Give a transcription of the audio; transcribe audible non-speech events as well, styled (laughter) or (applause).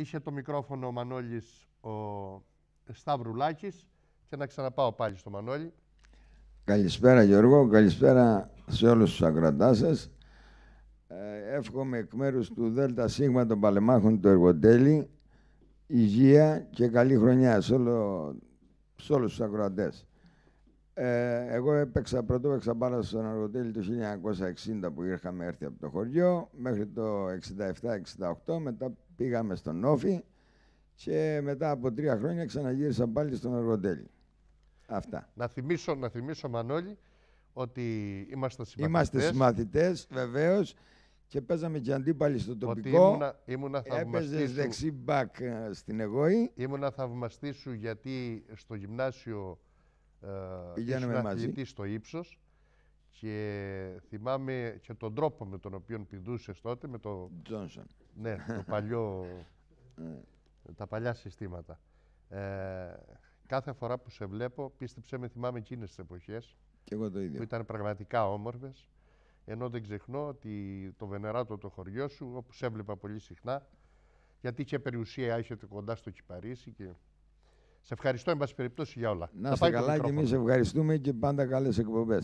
Είχε το μικρόφωνο ο Μανώλης ο Σταυρουλάκης και να ξαναπάω πάλι στο Μανώλη. Καλησπέρα Γιώργο, καλησπέρα σε όλους τους σας. Ε, εύχομαι εκ μέρους του Σίγμα των Παλεμάχων του Εργοτέλη υγεία και καλή χρονιά σε, όλο, σε όλους τους ε, εγώ έπαιξα, πρώτο έπαιξα μπάλα στον Αργοτέλη το 1960 που είχαμε έρθει από το χωριό μέχρι το 67-68, μετά πήγαμε στον Νόφι και μετά από τρία χρόνια ξαναγύρισα πάλι στον Αργοτέλη. Αυτά. Να θυμίσω, να θυμίσω Μανώλη, ότι είμαστε συμμαθητές. Είμαστε συμμαθητές, βεβαίως. Και παίζαμε και αντίπαλοι στο τοπικό. δεξί μπακ ε, στην Εγώη. Ήμουνα θαυμαστή σου γιατί στο γυμνάσιο ε, Πηγαίναμε μαζί. στο ύψος και θυμάμαι και τον τρόπο με τον οποίο πηδούσες τότε με το. Τζόνσον Ναι, το παλιό. (laughs) Ναι. τα παλιά συστήματα. Ε, κάθε φορά που σε βλέπω, πίστεψε με θυμάμαι εκείνες τις εποχές. Και εγώ το ίδιο. Που ήταν πραγματικά όμορφες. Ενώ δεν ξεχνώ ότι το Βενεράτο το χωριό σου, όπου σε έβλεπα πολύ συχνά, γιατί και περιουσία έχετε κοντά στο Κυπαρίσι και σε ευχαριστώ, εν πάση περιπτώσει, για όλα. Να είστε καλά και εμείς ευχαριστούμε και πάντα καλές εκπομπές.